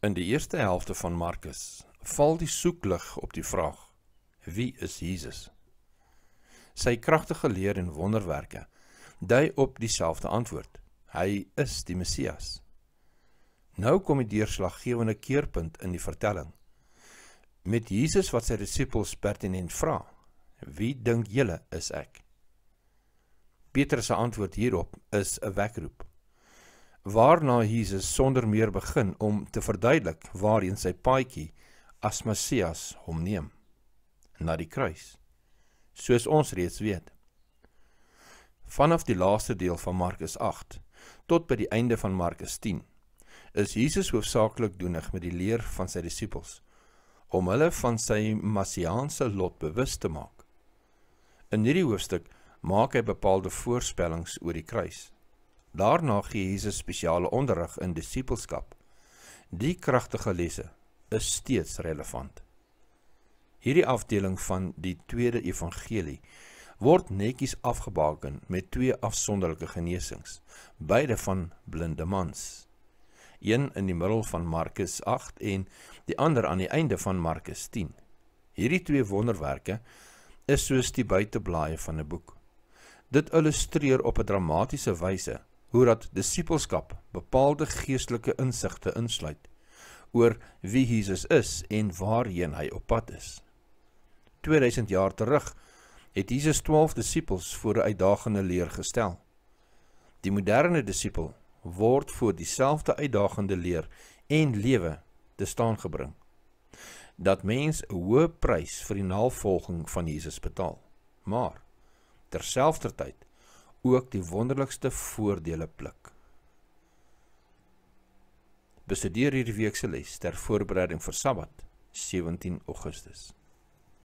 In die eerste helfte van Markus val die soeklig op die vraag: Wie is Jesus? Sy kragtige leer en wonderwerke dui op dieselfde antwoord: Hy is die Messias. Nou kom die deurslaggewende keerpunt in die vertelling. Met Jesus wat sy disippels pertinent vra: Wie dink julle is ek? Petrus se antwoord hierop is 'n wekroep waarna Jesus sonder meer begin om te verduidelik waarheen sy paadjie as Messias hom neem na die kruis soos ons reeds weet vanaf die laaste deel van Markus 8 tot by die einde van Markus 10 is Jesus hoofsaaklik doenig met die leer van sy disippels om hulle van sy messiaanse lot bewus te maak in hierdie hoofstuk maak hy bepaalde voorspellings oor die kruis Daarna gee Jesus spesiale onderrig in disipelskap. Die kragtige lesse is steeds relevant. Hierdie afdeling van die tweede evangelie word netjies afgebaken met twee afsonderlike genesings, beide van blinde mans. Een in die middel van Markus 8 en die ander aan die einde van Markus 10. Hierdie twee wonderwerke is soos die buiteblaaie van 'n boek. Dit illustreer op 'n dramatiese wyse hoe dat disipelskap bepaalde geestelike insigte insluit oor wie Jesus is en waarheen hy op pad is. 2000 jaar terug het Jesus 12 disippels voor 'n uitdagende leer gestel. Die moderne disipel word voor dieselfde uitdagende leer en lewe te staan gebring. Dat mens 'n hoë prys vir die navolging van Jesus betaal. Maar terselfdertyd ook die wonderlikste voordele pluk. Bestudeer hierdie week se les ter voorbereiding vir Sabbat, 17 Augustus.